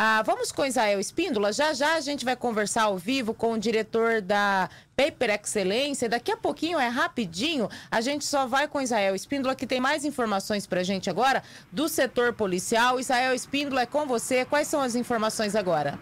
Ah, vamos com Israel Espíndola. Já já a gente vai conversar ao vivo com o diretor da Paper Excelência. Daqui a pouquinho, é rapidinho, a gente só vai com Israel Espíndola, que tem mais informações para a gente agora do setor policial. Israel Espíndola, é com você. Quais são as informações agora?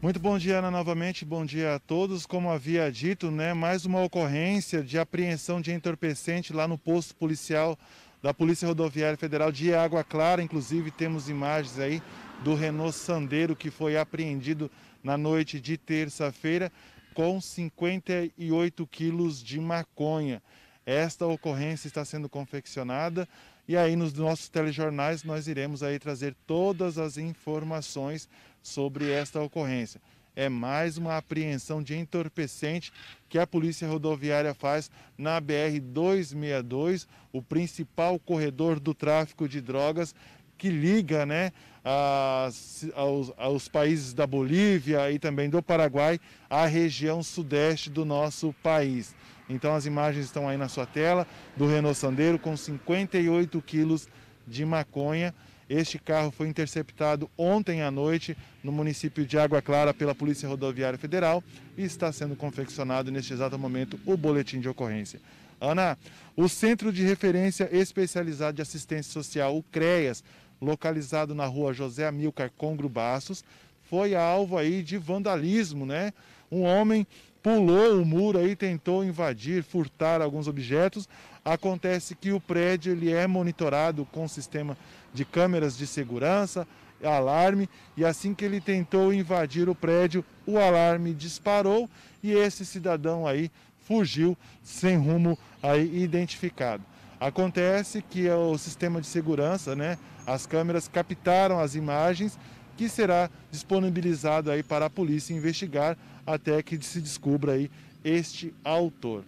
Muito bom dia, Ana, novamente. Bom dia a todos. Como havia dito, né, mais uma ocorrência de apreensão de entorpecente lá no posto policial da Polícia Rodoviária Federal de Água Clara. Inclusive, temos imagens aí do Renault Sandeiro que foi apreendido na noite de terça-feira com 58 quilos de maconha. Esta ocorrência está sendo confeccionada e aí nos nossos telejornais nós iremos aí trazer todas as informações sobre esta ocorrência é mais uma apreensão de entorpecente que a Polícia Rodoviária faz na BR-262, o principal corredor do tráfico de drogas que liga né, aos, aos, países da Bolívia e também do Paraguai à região sudeste do nosso país. Então as imagens estão aí na sua tela do Renault Sandeiro com 58 quilos de maconha. Este carro foi interceptado ontem à noite no município de Água Clara pela Polícia Rodoviária Federal e está sendo confeccionado neste exato momento o boletim de ocorrência. Ana, o Centro de Referência Especializado de Assistência Social, o CREAS, localizado na rua José Amilcar Congro Bastos, foi alvo aí de vandalismo, né? Um homem pulou o muro aí, tentou invadir, furtar alguns objetos. Acontece que o prédio ele é monitorado com um sistema de câmeras de segurança, alarme, e assim que ele tentou invadir o prédio, o alarme disparou e esse cidadão aí fugiu sem rumo aí identificado. Acontece que o sistema de segurança, né, as câmeras captaram as imagens que será disponibilizado aí para a polícia investigar até que se descubra aí este autor.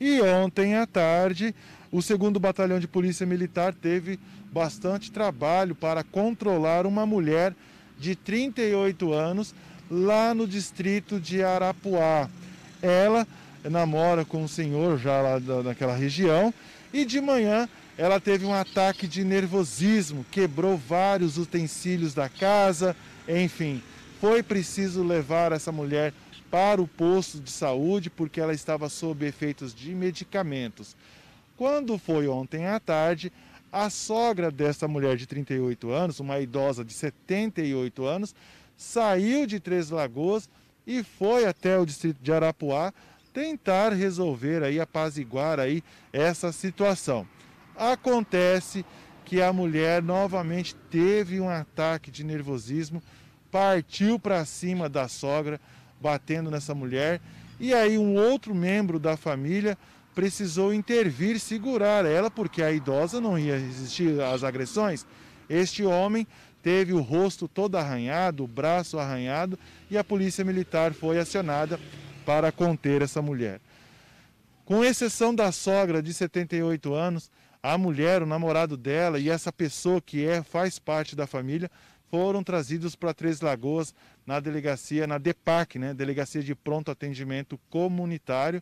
E ontem à tarde, o segundo batalhão de polícia militar teve bastante trabalho para controlar uma mulher de 38 anos lá no distrito de Arapuá. Ela namora com um senhor já lá daquela região e de manhã ela teve um ataque de nervosismo, quebrou vários utensílios da casa, enfim, foi preciso levar essa mulher para o posto de saúde porque ela estava sob efeitos de medicamentos. Quando foi ontem à tarde, a sogra dessa mulher de 38 anos, uma idosa de 78 anos, saiu de Três Lagoas e foi até o distrito de Arapuá tentar resolver aí apaziguar aí essa situação. Acontece que a mulher novamente teve um ataque de nervosismo, partiu para cima da sogra, batendo nessa mulher, e aí um outro membro da família precisou intervir, segurar ela, porque a idosa não ia resistir às agressões. Este homem teve o rosto todo arranhado, o braço arranhado, e a polícia militar foi acionada para conter essa mulher. Com exceção da sogra de 78 anos, a mulher, o namorado dela e essa pessoa que é faz parte da família foram trazidos para Três Lagoas na delegacia, na DEPAC, né, Delegacia de Pronto Atendimento Comunitário.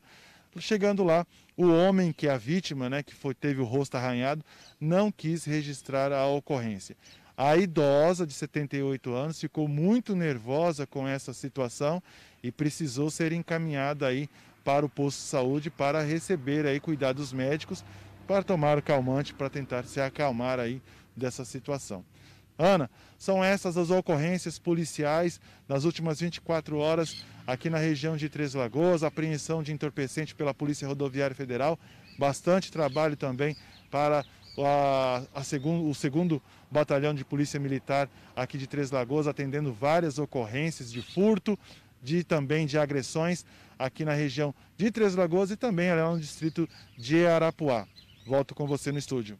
Chegando lá, o homem que é a vítima, né, que foi, teve o rosto arranhado, não quis registrar a ocorrência. A idosa de 78 anos ficou muito nervosa com essa situação e precisou ser encaminhada aí para o posto de saúde para receber aí cuidados médicos, para tomar o calmante, para tentar se acalmar aí dessa situação. Ana, são essas as ocorrências policiais nas últimas 24 horas aqui na região de Três Lagoas, apreensão de entorpecente pela Polícia Rodoviária Federal, bastante trabalho também para a, a segundo, o segundo batalhão de polícia militar aqui de Três Lagoas, atendendo várias ocorrências de furto, de também de agressões aqui na região de Três Lagoas e também lá no distrito de Arapuá. Volto com você no estúdio.